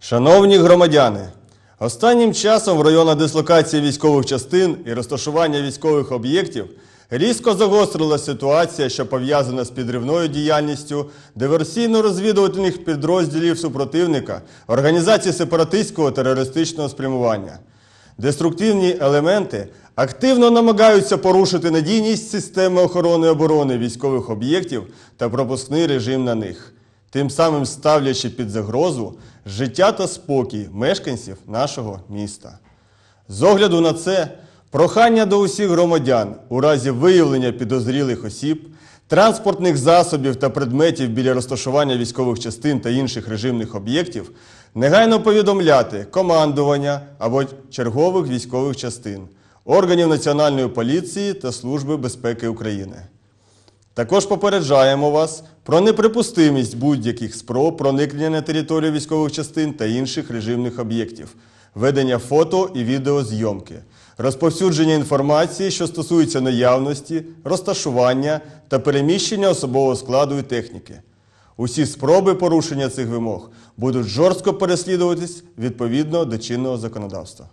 Шановні громадяни, останнім часом в районах дислокації військових частин і розташування військових об'єктів різко загострила ситуація, що пов'язана з підривною діяльністю диверсійно-розвідувальних підрозділів супротивника, організації сепаратистського терористичного спрямування. Деструктивні елементи активно намагаються порушити надійність системи охорони оборони військових об'єктів та пропускний режим на них тим самим ставлячи під загрозу життя та спокій мешканців нашого міста. З огляду на це, прохання до усіх громадян у разі виявлення підозрілих осіб, транспортних засобів та предметів біля розташування військових частин та інших режимних об'єктів негайно повідомляти командування або чергових військових частин, органів Національної поліції та Служби безпеки України. Також попереджаємо вас про неприпустимість будь-яких спроб проникнення на територію військових частин та інших режимних об'єктів, ведення фото і відеозйомки, розповсюдження інформації, що стосується наявності, розташування та переміщення особового складу і техніки. Усі спроби порушення цих вимог будуть жорстко переслідуватись відповідно до чинного законодавства.